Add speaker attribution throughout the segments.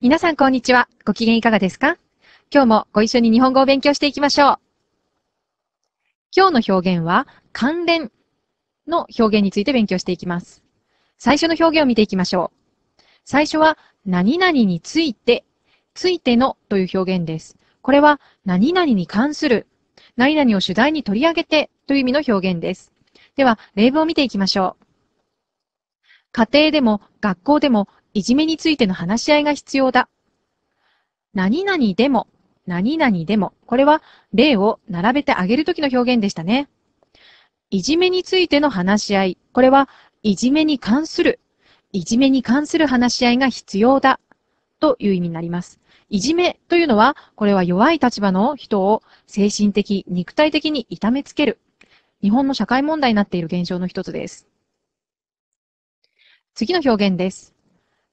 Speaker 1: 皆さんこんにちは。ご機嫌いかがですか今日もご一緒に日本語を勉強していきましょう。今日の表現は関連の表現について勉強していきます。最初の表現を見ていきましょう。最初は何々について、ついてのという表現です。これは何々に関する、何々を主題に取り上げてという意味の表現です。では、例文を見ていきましょう。家庭でも学校でもいじめについての話し合いが必要だ。何々でも、何々でも、これは例を並べてあげるときの表現でしたね。いじめについての話し合い、これはいじめに関する、いじめに関する話し合いが必要だという意味になります。いじめというのは、これは弱い立場の人を精神的、肉体的に痛めつける、日本の社会問題になっている現象の一つです。次の表現です。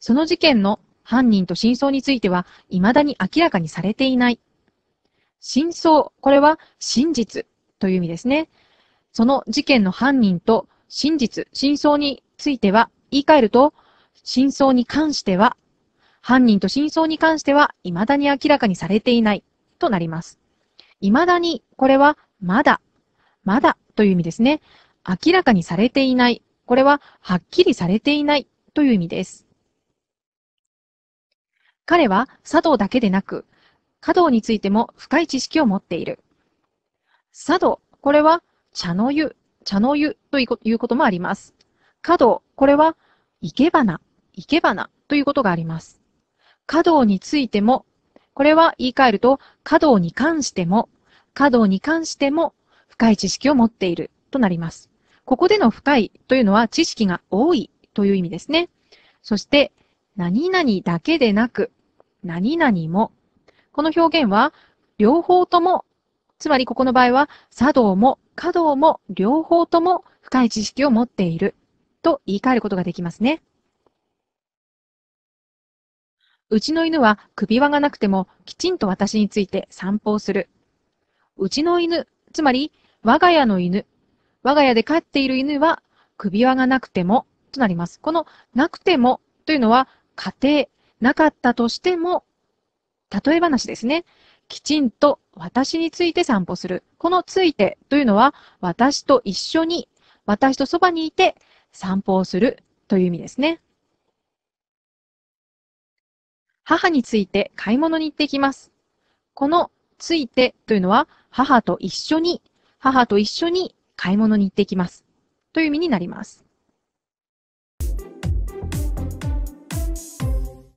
Speaker 1: その事件の犯人と真相については未だに明らかにされていない。真相、これは真実という意味ですね。その事件の犯人と真実、真相については言い換えると、真相に関しては、犯人と真相に関しては未だに明らかにされていないとなります。未だに、これはまだ、まだという意味ですね。明らかにされていない。これははっきりされていないという意味です。彼は茶道だけでなく、華道についても深い知識を持っている。茶道、これは茶の湯、茶の湯ということもあります。華道、これは生け花、生け花ということがあります。華道についても、これは言い換えると、華道に関しても、華道に関しても深い知識を持っているとなります。ここでの深いというのは知識が多いという意味ですね。そして、何々だけでなく、何々も。この表現は、両方とも、つまりここの場合は、茶道も華道も両方とも深い知識を持っていると言い換えることができますね。うちの犬は首輪がなくてもきちんと私について散歩をする。うちの犬、つまり我が家の犬、我が家で飼っている犬は首輪がなくてもとなります。このなくてもというのは家庭、なかったとしても、例え話ですね。きちんと私について散歩する。このついてというのは、私と一緒に、私とそばにいて散歩をするという意味ですね。母について買い物に行ってきます。このついてというのは、母と一緒に、母と一緒に買い物に行ってきます。という意味になります。